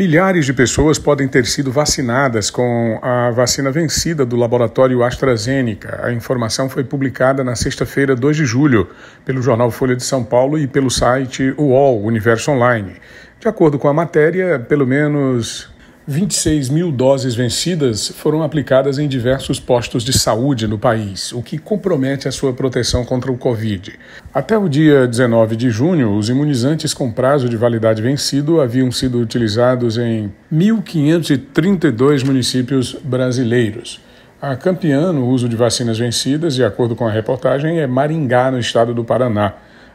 Milhares de pessoas podem ter sido vacinadas com a vacina vencida do laboratório AstraZeneca. A informação foi publicada na sexta-feira, 2 de julho, pelo jornal Folha de São Paulo e pelo site UOL, Universo Online. De acordo com a matéria, pelo menos 26 mil doses vencidas foram aplicadas em diversos postos de saúde no país, o que compromete a sua proteção contra o Covid. Até o dia 19 de junho, os imunizantes com prazo de validade vencido haviam sido utilizados em 1.532 municípios brasileiros. A campeã no uso de vacinas vencidas, de acordo com a reportagem, é Maringá, no estado do Paraná.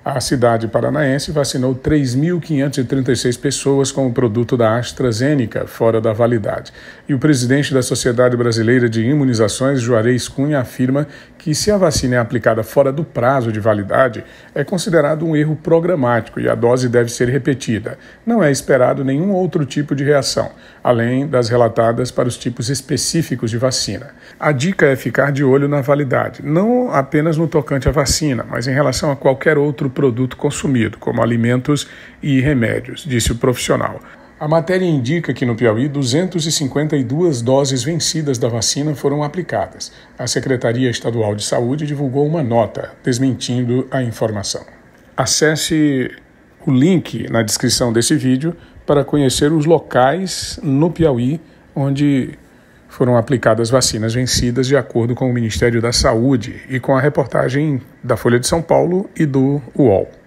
A cidade paranaense vacinou 3.536 pessoas com o produto da AstraZeneca, fora da validade. E o presidente da Sociedade Brasileira de Imunizações, Juarez Cunha, afirma que, se a vacina é aplicada fora do prazo de validade, é considerado um erro programático e a dose deve ser repetida. Não é esperado nenhum outro tipo de reação, além das relatadas para os tipos específicos de vacina. A dica é ficar de olho na validade, não apenas no tocante à vacina, mas em relação a qualquer outro produto consumido, como alimentos e remédios, disse o profissional. A matéria indica que no Piauí 252 doses vencidas da vacina foram aplicadas. A Secretaria Estadual de Saúde divulgou uma nota desmentindo a informação. Acesse o link na descrição desse vídeo para conhecer os locais no Piauí onde foram aplicadas vacinas vencidas de acordo com o Ministério da Saúde e com a reportagem da Folha de São Paulo e do UOL.